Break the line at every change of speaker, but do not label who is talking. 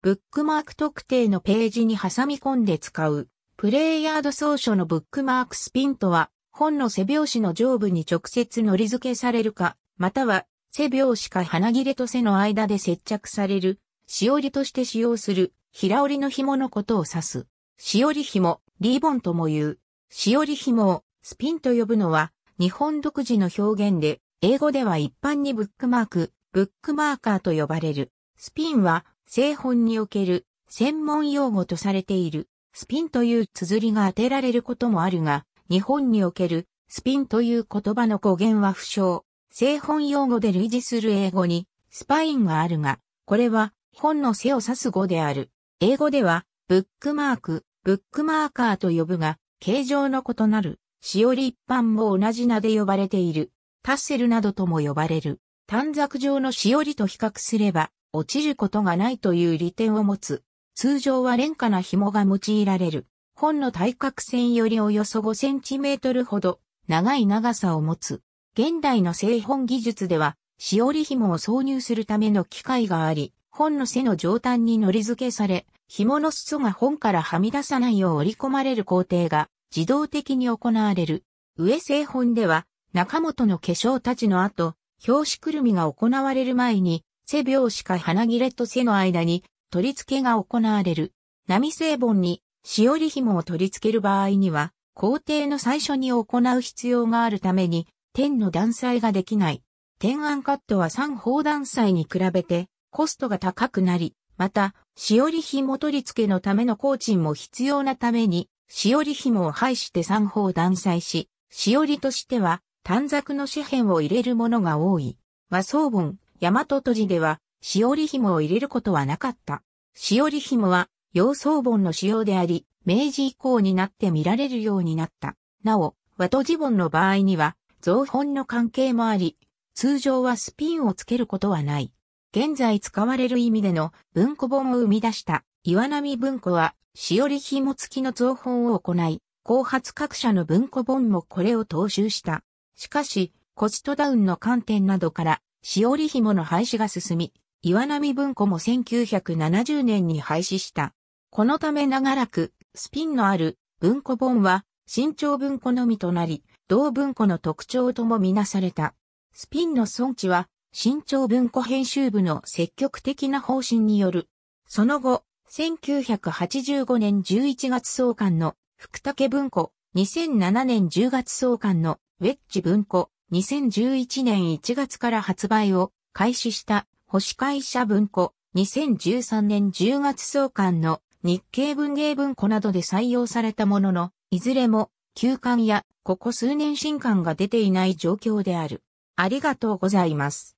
ブックマーク特定のページに挟み込んで使う、プレイヤード総書のブックマークスピンとは、本の背表紙の上部に直接乗り付けされるか、または、背表紙か花切れと背の間で接着される、しおりとして使用する、平織りの紐のことを指す。しおり紐、リーボンとも言う。しおり紐を、スピンと呼ぶのは、日本独自の表現で、英語では一般にブックマーク、ブックマーカーと呼ばれる。スピンは、製本における専門用語とされているスピンという綴りが当てられることもあるが、日本におけるスピンという言葉の語源は不詳。製本用語で類似する英語にスパインがあるが、これは本の背を指す語である。英語ではブックマーク、ブックマーカーと呼ぶが、形状の異なる、しおり一般も同じ名で呼ばれている。タッセルなどとも呼ばれる。短冊状のしおりと比較すれば、落ちることがないという利点を持つ。通常は廉価な紐が用いられる。本の対角線よりおよそ5センチメートルほど長い長さを持つ。現代の製本技術では、しおり紐を挿入するための機械があり、本の背の上端に乗り付けされ、紐の裾が本からはみ出さないよう織り込まれる工程が自動的に行われる。上製本では、中本の化粧たちの後、表紙くるみが行われる前に、背拍子か花切れと背の間に取り付けが行われる。波成本にしおり紐を取り付ける場合には、工程の最初に行う必要があるために、点の断裁ができない。点案カットは三方断裁に比べてコストが高くなり、また、しおり紐取り付けのための工賃も必要なために、しおり紐を排して三方断裁し、しおりとしては短冊の紙片を入れるものが多い。和装本、大和都寺では、しおり紐を入れることはなかった。しおり紐は、洋装本の使用であり、明治以降になって見られるようになった。なお、和都地本の場合には、造本の関係もあり、通常はスピンをつけることはない。現在使われる意味での文庫本を生み出した岩波文庫は、しおり紐付きの造本を行い、後発各社の文庫本もこれを踏襲した。しかし、コストダウンの観点などから、しおり紐の廃止が進み、岩波文庫も1970年に廃止した。このため長らく、スピンのある文庫本は、新潮文庫のみとなり、同文庫の特徴ともみなされた。スピンの損地は、新潮文庫編集部の積極的な方針による。その後、1985年11月創刊の福武文庫、2007年10月創刊のウェッジ文庫、2011年1月から発売を開始した星会社文庫、2013年10月創刊の日経文芸文庫などで採用されたものの、いずれも休刊やここ数年新刊が出ていない状況である。ありがとうございます。